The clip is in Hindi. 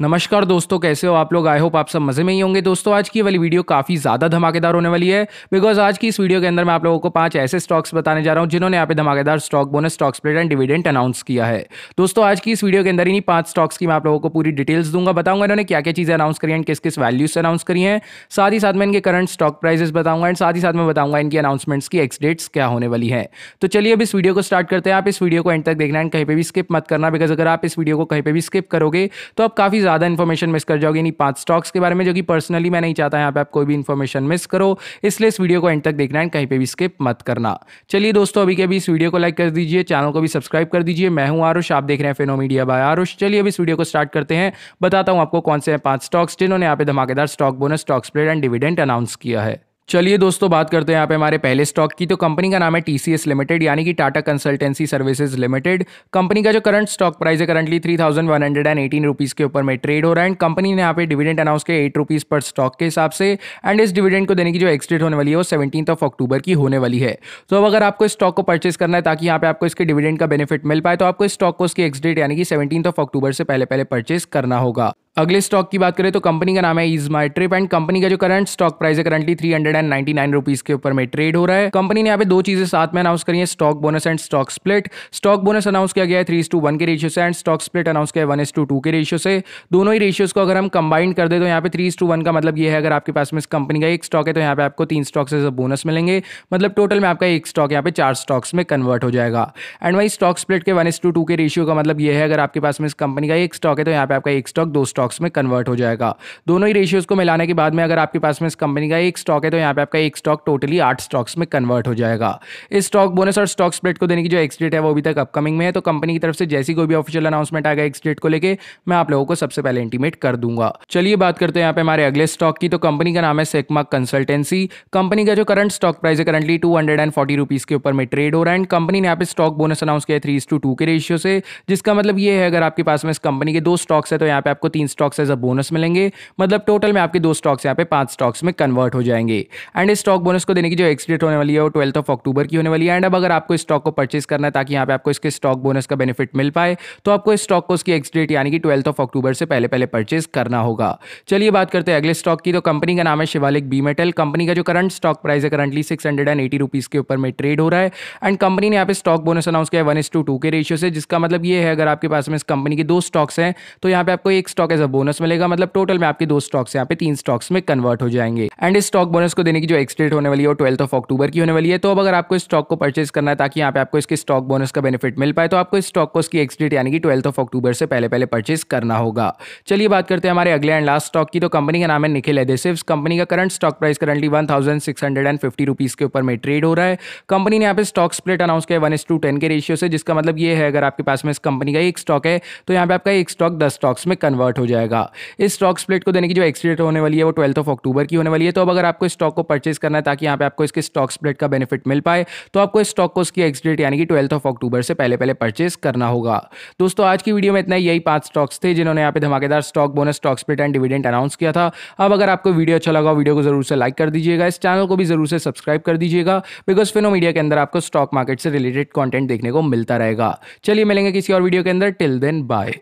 नमस्कार दोस्तों कैसे हो आप लोग आई होप आप सब मजे में ही होंगे दोस्तों आज की वाली वीडियो काफी ज्यादा धमाकेदार होने वाली है बिकॉज आज की इस वीडियो के अंदर मैं आप लोगों को पांच ऐसे स्टॉक्स बताने जा रहा हूं जिन्होंने यहाँ पे धमाकेदार stock bonus stock split and dividend announce किया है दोस्तों आज की इस वीडियो के अंदर इन्हीं पांच स्टॉक्स की मैं आप लोगों को पूरी डिटेल्स दूंगा बताऊंगा इन्होंने क्या क्या चीजें अनाउंस करी एंड किस किस वैल्यूज से अनाउंस करी है साथ ही साथ में इनके करंट स्टॉक प्राइजेस बताऊंगा एंड साथ ही साथ में बताऊंगा इनकी अनाउंसमेंट्स की एक्सडेट्स क्या होने वाली है तो चलिए अब इस वीडियो को स्टार्ट करते हैं आप इस वीडियो को एंड तक देखना एंड कहीं पर भी स्किप मत करना बिकॉज अगर आप इस वीडियो को कहीं पर भी स्किप करोगे तो आप काफी ज़्यादा इन्फॉर्मेशन मिस कर जाओगे नहीं पांच स्टॉक्स के बारे में जो कि पर्सनली मैं नहीं चाहता यहाँ पे आप कोई भी इन्फॉर्मेशन मिस करो इसलिए इस वीडियो को एंड तक देखना है कहीं पर भी स्किप मत करना चलिए दोस्तों अभी के अभी इस वीडियो को लाइक कर दीजिए चैनल को भी सब्सक्राइब कर दीजिए मैं हूँ आरुष आप देख रहे हैं फेनो मीडिया बाय आरुष चलिए अभी इस वीडियो को स्टार्ट करते हैं बताता हूँ आपको कौन से हैं पांच स्टॉक्स जिन्होंने यहाँ पे धमाकेदार stock bonus stock spread and dividend announce किया है चलिए दोस्तों बात करते हैं यहाँ पे हमारे पहले स्टॉक की तो कंपनी का नाम है टी लिमिटेड यानी कि Tata consultancy services limited company का जो करंट स्टॉक प्राइस है currently three thousand one hundred and eighteen rupees के ऊपर में ट्रेड हो रहा है एंड कंपनी ने यहाँ पे डिविडेंड अनाउंस किया एट रुपीज़ पर स्टॉक के हिसाब से एंड इस डिविडेंड को देने की जो एक्सडेट होने वाली है वो सेवेंटीन ऑफ अक्टूबर की होने वाली है तो अब अगर आपको इस स्टॉक को परचेस करना है ताकि यहाँ पे आपको इसके डिविडेंड का बेनिफिट मिल पाए तो आपको इस स्टॉक को उसकी एक्सडेट यानी कि सेवेंटीन ऑफ अक्टूबर से पहले पहले परचेस करना होगा अगले स्टॉक की बात करें तो कंपनी का नाम है EaseMyTrip and company का जो करंट स्टॉक प्राइस है currently three hundred and ninety nine rupees के ऊपर में ट्रेड हो रहा है कंपनी ने यहाँ पे दो चीजें साथ में अनाउंस करी है stock bonus and stock split stock bonus announce किया गया है थ्री टू वन के रेशियो से एंड स्टॉक स्प्लिट अनाउंस किया है वन टू टू के रेशियो से दोनों ही रेशियोज को अगर हम कंबाइन कर दे तो यहाँ पे थ्री टू वन का मतलब ये है अगर आपके पास में इस कंपनी का एक स्टॉक है तो यहाँ पे आपको तीन स्टॉक से बोनस मिलेंगे मतलब टोटल में आपका एक स्टॉक यहाँ पे चार स्टॉक्स में कन्वर्ट हो जाएगा एंड वही स्टॉक स्प्लिट के वन टू टू के रेशियो का मतलब ये है अगर आपके पास में इस कंपनी का एक स्टॉक है तो यहाँ पे आपका एक स्टॉक दो स्टॉक स्टॉक्स में कन्वर्ट हो जाएगा दोनों ही रेशियोज़ को मिलाने के बाद में अगर आपके पास में इस कंपनी का एक स्टॉक है तो यहाँ पे आपका एक स्टॉक टोटली आठ स्टॉक्स में कन्वर्ट हो जाएगा इस स्टॉक बोनस और स्टॉक स्प्लिट को देने की जो एक्सडेट है वो अभी तक अपकमिंग में है तो कंपनी की तरफ से जैसी कोई भी ऑफिशियल अनाउंसमेंट आएगा एक्सडेट को लेकर मैं आप लोगों को सबसे पहले इंटीमेट कर दूंगा चलिए बात करते हैं यहाँ पे हमारे अगले स्टॉक की तो कंपनी का नाम है सेकमा कंसल्टेंसी कंपनी का जो करंट स्टॉक प्राइस है currently two hundred and forty rupees के ऊपर में ट्रेड हो रहा है एंड कंपनी ने यहाँ पे स्टॉक बोनस अनाउंस किया है थ्री टू टू के रेशियो से जिसका मतलब ये है अगर आपके पास में इस कंपनी के दो स्टॉक्स है तो यहाँ पे आपको तीन स्टॉक्स एज अ बोनस मिलेंगे मतलब टोटल में आपके दो स्टॉक्स यहाँ पे पांच स्टॉक्स में कन्वर्ट हो जाएंगे एंड इस स्टॉक बोनस को देने की जो एक्सडेट होने वाली है वो ट्वेल्थ ऑफ अक्टूबर की होने वाली है एंड अब अगर आपको इस स्टॉक को परचेस करना है ताकि यहाँ पे आपको इसके स्टॉक बोनस का बेनिफिट मिल पाए तो आपको इस स्टॉक को उसकी एक्सडेट यानी कि ट्वेल्थ ऑफ अक्टूबर से पहले पहले परचेस करना होगा चलिए बात करते हैं अगले स्टॉक की तो कंपनी का नाम है शिवालिक बी मेटल कंपनी का जो करंट स्टॉक प्राइस है currently six hundred and eighty rupees के ऊपर में ट्रेड हो रहा है एंड कंपनी ने यहाँ पे स्टॉक बोनस अनाउंस किया है वन इस टू टू के रेशियो से जिसका मतलब ये है अगर आपके पास में इस कंपनी के दो स्टॉक्स हैं तो यहाँ पे आपको एक स्टॉक एज अ बोनस मिलेगा मतलब टोटल में आपके दो स्टॉक्स यहाँ पे तीन स्टॉक्स में कन्वर्ट हो जाएंगे एंड इस स्टॉक बोनस को देने की जो एक्सडेट होने वाली है वो ट्वेल्थ ऑफ अक्टूबर की होने वाली है तो अब अगर आपको इस स्टॉक को परचेज करना है ताकि यहाँ पे आपको इसके स्टॉक बोनस का बेनिफिट मिल पाए तो आपको इस स्टॉक को उसकी एक्सडेट यानी कि ट्वेल्थ ऑफ अक्टूबर से पहले पहले परचेज करना होगा चलिए बात करते हैं हमारे अगले एंड लास्ट स्टॉक की तो कंपनी का नाम है निखिल एडेसिव्स कंपनी का current stock price currently one thousand six hundred and fifty rupees के ऊपर में ट्रेड हो रहा है कंपनी ने यहाँ पे स्टॉक स्प्लिट अनाउंस किया वन एस टू टेन के रेशियो से जिसका मतलब ये है अगर आपके पास में इस कंपनी का एक स्टॉक है तो यहाँ पे आपका एक स्टॉक दस स्टॉक्स में कन्वर्ट हो जाएगा इस स्टॉक स्प्लिट को देने की जो एक्सडेट होने वाली है वो ट्वेल्थ ऑफ अक्टूबर की होने वाली है तो अब अगर आपको स्टॉक को परचेज करना है ताकि यहाँ पे आपको इसके स्टॉक स्प्लिट का बेनिफिट मिल पाए तो आपको इस स्टॉक को उसकी एक्सडेट यानी कि ट्वेल्थ ऑफ अक्टूबर से पहले पहले परचेज करना होगा दोस्तों आज की वीडियो में इतना यही पांच स्टॉक्स थे जिन्होंने यहाँ पे धमाकेदार stock bonus stock split and dividend announce किया था अब अगर आपको वीडियो अच्छा लगा वीडियो को जरूर से लाइक कर दीजिएगा इस चैनल को भी जरूर से सब्सक्राइब कर दीजिएगा बिकॉज फिनो मीडिया के अंदर आपको स्टॉक मार्केट से रिलेटेड कॉन्टेंट देखने को मिलता रहेगा चलिए मिलेंगे किसी और वीडियो के अंदर टिल देन बाय